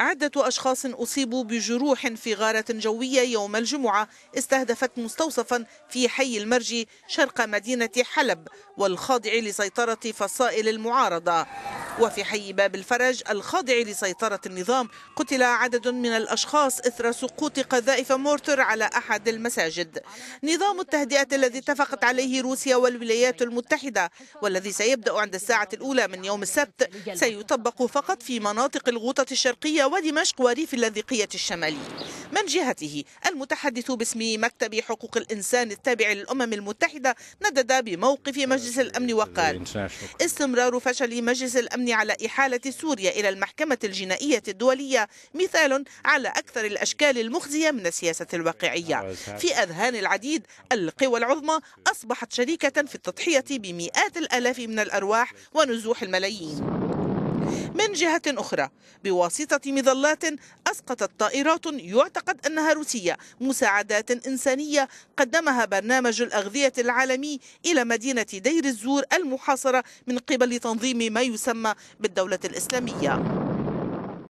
عدة أشخاص أصيبوا بجروح في غارة جوية يوم الجمعة استهدفت مستوصفا في حي المرج شرق مدينة حلب والخاضع لسيطرة فصائل المعارضة وفي حي باب الفرج الخاضع لسيطرة النظام قتل عدد من الأشخاص إثر سقوط قذائف مورتر على أحد المساجد نظام التهدئة الذي اتفقت عليه روسيا والولايات المتحدة والذي سيبدأ عند الساعة الأولى من يوم السبت سيطبق فقط في مناطق الغوطة الشرقية ودمشق وريف اللاذقية الشمالي من جهته المتحدث باسم مكتب حقوق الإنسان التابع للأمم المتحدة ندد بموقف مجلس الأمن وقال استمرار فشل مجلس الأمن على إحالة سوريا إلى المحكمة الجنائية الدولية مثال على أكثر الأشكال المخزية من السياسة الواقعية في أذهان العديد القوى العظمى أصبحت شريكة في التضحية بمئات الآلاف من الأرواح ونزوح الملايين من جهة أخرى بواسطة مظلات أسقطت طائرات يعتقد أنها روسية مساعدات إنسانية قدمها برنامج الأغذية العالمي إلى مدينة دير الزور المحاصرة من قبل تنظيم ما يسمى بالدولة الإسلامية